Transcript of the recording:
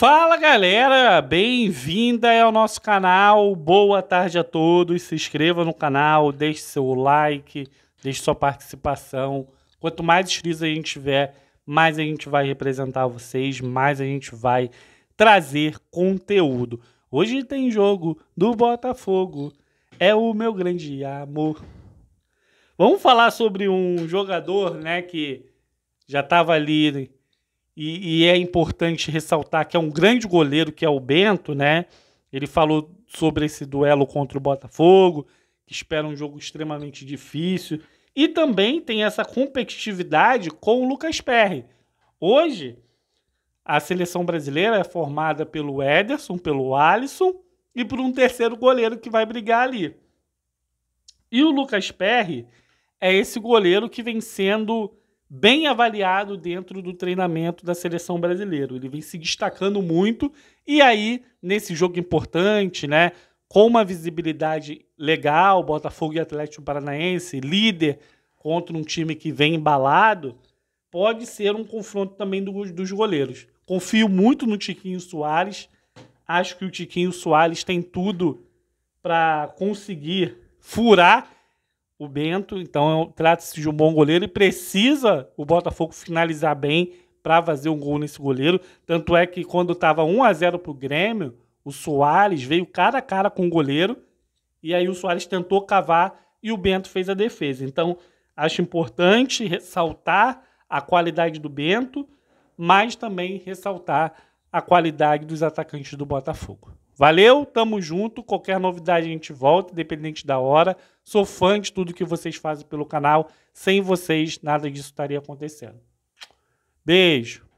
Fala galera, bem-vinda ao nosso canal. Boa tarde a todos. Se inscreva no canal, deixe seu like, deixe sua participação. Quanto mais inscritos a gente tiver, mais a gente vai representar vocês, mais a gente vai trazer conteúdo. Hoje tem jogo do Botafogo. É o meu grande amor. Vamos falar sobre um jogador, né, que já estava ali e, e, é importante ressaltar que é um grande goleiro que é o Bento, né? Ele falou sobre esse duelo contra o Botafogo, que espera um jogo extremamente difícil. E também tem essa competitividade com o Lucas Perry. Hoje, a seleção brasileira é formada pelo Ederson, pelo Alisson e por um terceiro goleiro que vai brigar ali. E o Lucas Perry é esse goleiro que vem sendo bem avaliado dentro do treinamento da seleção brasileira. Ele vem se destacando muito e aí nesse jogo importante, né, com uma visibilidade legal, Botafogo e Atlético Paranaense, líder contra um time que vem embalado, pode ser um confronto também do, dos goleiros. Confio muito no Tiquinho Soares. Acho que o Tiquinho Soares tem tudo para conseguir furar o Bento. Então é trata-se de um bom goleiro e precisa o Botafogo finalizar bem para fazer um gol nesse goleiro. Tanto é que quando estava 1 a 0 para o Grêmio, o Soares veio cara a cara com o goleiro e aí o Soares tentou cavar e o Bento fez a defesa. Então acho importante ressaltar a qualidade do Bento, mas também ressaltar a qualidade dos atacantes do Botafogo. Valeu, tamo junto. Qualquer novidade a gente volta, dependente da hora. Sou fã de tudo que vocês fazem pelo canal. Sem vocês, nada disso estaria acontecendo. Beijo.